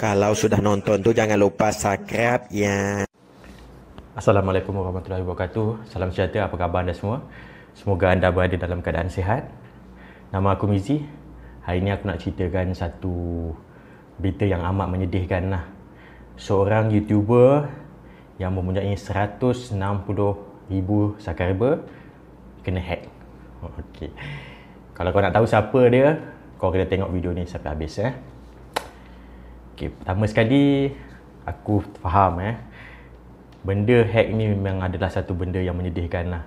Kalau sudah nonton tu jangan lupa subscribe ya. Assalamualaikum warahmatullahi wabarakatuh. Salam sejahtera apa khabar anda semua? Semoga anda berada dalam keadaan sihat. Nama aku Mizi. Hari ini aku nak ceritakan satu berita yang amat menyedihkan lah. Seorang YouTuber yang mempunyai 160,000 subscriber kena hack. Okey. Kalau kau nak tahu siapa dia, kau kena tengok video ni sampai habis eh. Ya. Okay, pertama sekali aku faham eh benda hack ni memang adalah satu benda yang menyedihkan lah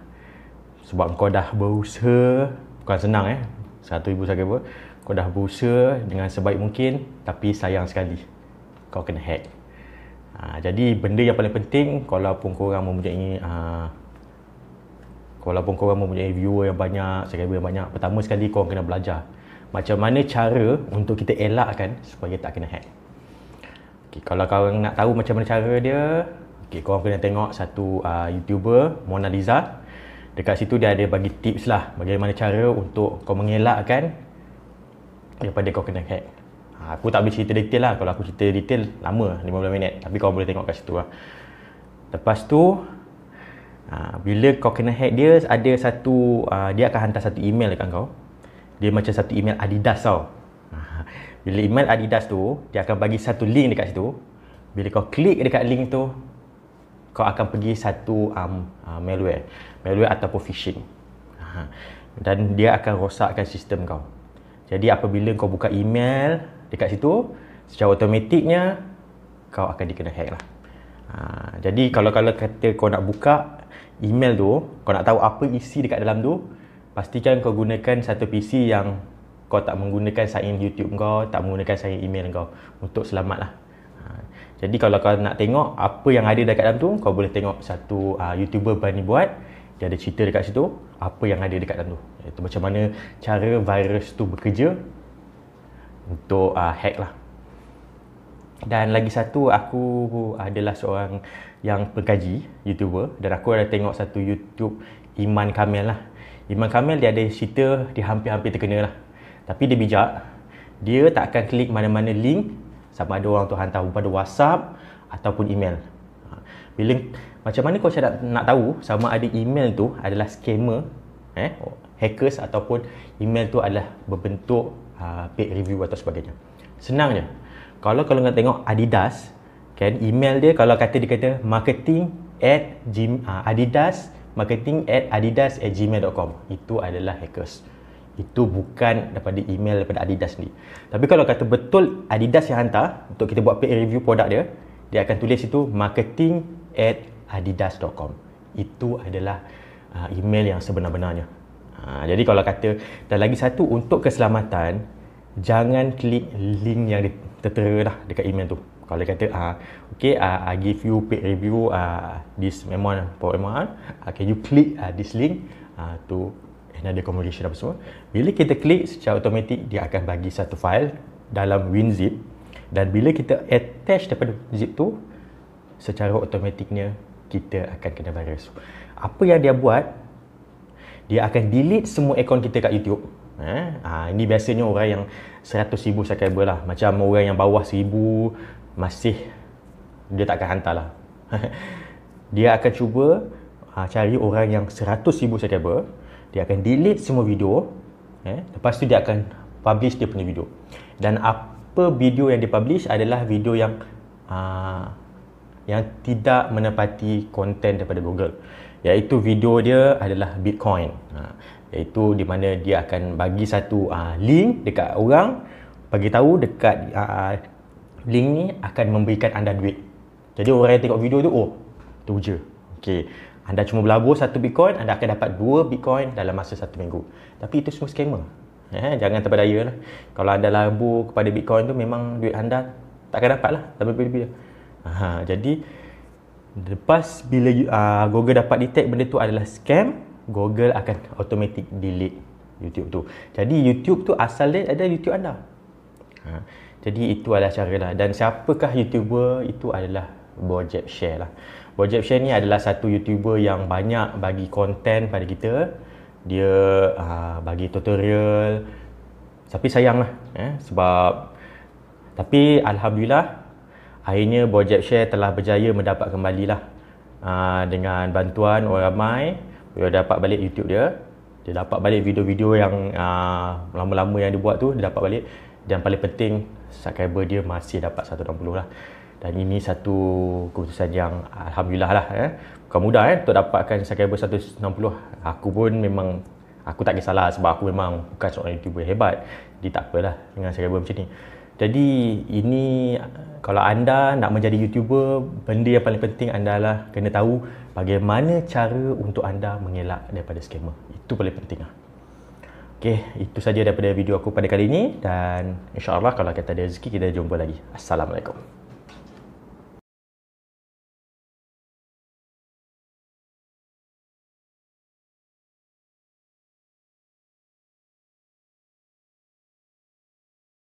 sebab kau dah berusaha bukan senang eh satu ibu sakit apa kau dah berusaha dengan sebaik mungkin tapi sayang sekali kau kena hack ha, jadi benda yang paling penting kalau pun kau korang mempunyai ha, kalau pun kau korang mempunyai viewer yang banyak subscriber yang banyak pertama sekali kau kena belajar macam mana cara untuk kita elakkan supaya tak kena hack Okay, kalau kau nak tahu macam mana cara dia, okay, kau kena tengok satu uh, YouTuber, Mona Lisa. Dekat situ dia ada bagi tips lah bagaimana cara untuk kau mengelakkan daripada kau kena hack. Ha, aku tak boleh cerita detail lah. Kalau aku cerita detail, lama 15 minit. Tapi kau boleh tengok kat situ lah. Lepas tu, ha, bila kau kena hack dia, ada satu, uh, dia akan hantar satu email dekat kau. Dia macam satu email Adidas tau. Bila email Adidas tu, dia akan bagi satu link dekat situ. Bila kau klik dekat link tu, kau akan pergi satu um, uh, malware. Malware ataupun phishing. Ha. Dan dia akan rosakkan sistem kau. Jadi apabila kau buka email dekat situ, secara automatiknya, kau akan dikena hack lah. Ha. Jadi kalau-kalau kata kau nak buka email tu, kau nak tahu apa isi dekat dalam tu, pastikan kau gunakan satu PC yang kau tak menggunakan sign YouTube kau, tak menggunakan sign email kau untuk selamat lah. Ha. Jadi kalau kau nak tengok apa yang ada dekat dalam tu, kau boleh tengok satu uh, YouTuber berani buat. Dia ada cerita dekat situ, apa yang ada dekat dalam tu. Itu macam mana cara virus tu bekerja untuk uh, hack lah. Dan lagi satu, aku adalah seorang yang pengkaji YouTuber dan aku ada tengok satu YouTube Iman Kamil lah. Iman Kamil dia ada cerita dia hampir-hampir terkena lah tapi dia bijak Dia tak akan klik mana-mana link Sama ada orang tu hantar kepada WhatsApp Ataupun email ha. Bila Macam mana kau cakap nak tahu Sama ada email tu adalah scammer eh, Hackers ataupun email tu adalah Berbentuk uh, paid review atau sebagainya Senangnya Kalau kalau nak tengok Adidas kan, Email dia kalau kata dia kata Marketing at gym, uh, ha, Adidas marketing at adidas at gmail.com itu adalah hackers itu bukan daripada email daripada Adidas ni. Tapi kalau kata betul Adidas yang hantar untuk kita buat peer review produk dia, dia akan tulis itu marketing at adidas.com. Itu adalah uh, email yang sebenar-benarnya. Uh, jadi kalau kata, dan lagi satu untuk keselamatan, jangan klik link yang tertera dah dekat email tu. Kalau kata, uh, okay, uh, I give you peer review uh, this memoan, uh, can you click uh, this link uh, to kena ada conversation apa semua bila kita klik secara automatik dia akan bagi satu file dalam winzip dan bila kita attach daripada zip tu secara automatiknya kita akan kena virus apa yang dia buat dia akan delete semua akaun kita kat YouTube Ha, ha, ini biasanya orang yang 100,000 subscriber lah Macam orang yang bawah 1,000 Masih Dia tak akan hantar lah Dia akan cuba ha, Cari orang yang 100,000 subscriber dia akan delete semua video eh, lepas tu dia akan publish dia punya video dan apa video yang dia publish adalah video yang aa, ah, yang tidak menepati konten daripada Google iaitu video dia adalah Bitcoin ha, iaitu di mana dia akan bagi satu aa, ah, link dekat orang bagi tahu dekat aa, ah, link ni akan memberikan anda duit jadi orang yang tengok video tu oh teruja okay. Anda cuma berlabur satu Bitcoin, anda akan dapat dua Bitcoin dalam masa satu minggu. Tapi itu semua skema. Eh, jangan terpedaya lah. Kalau anda labur kepada Bitcoin tu, memang duit anda tak akan dapat lah. Tapi lebih lebih. Ha, jadi, lepas bila uh, Google dapat detect benda tu adalah scam, Google akan automatic delete YouTube tu. Jadi, YouTube tu asal dia ada YouTube anda. Ha, jadi, itu adalah cara lah. Dan siapakah YouTuber itu adalah Bojack Share lah. Wajib Share ni adalah satu YouTuber yang banyak bagi konten pada kita. Dia uh, bagi tutorial. Tapi sayanglah eh sebab tapi alhamdulillah akhirnya Wajib Share telah berjaya mendapat kembali lah uh, ah, dengan bantuan orang ramai. Dia dapat balik YouTube dia. Dia dapat balik video-video yang uh, lama-lama yang dia buat tu dia dapat balik dan paling penting subscriber dia masih dapat 160 lah dan ini satu keputusan yang Alhamdulillah lah eh. bukan mudah eh, untuk dapatkan subscriber 160 aku pun memang aku tak kisahlah sebab aku memang bukan seorang youtuber hebat jadi tak apalah dengan subscriber macam ni jadi ini kalau anda nak menjadi youtuber benda yang paling penting anda lah kena tahu bagaimana cara untuk anda mengelak daripada scammer itu paling penting lah Okey, itu saja daripada video aku pada kali ini dan insyaallah kalau kita ada rezeki kita jumpa lagi. Assalamualaikum.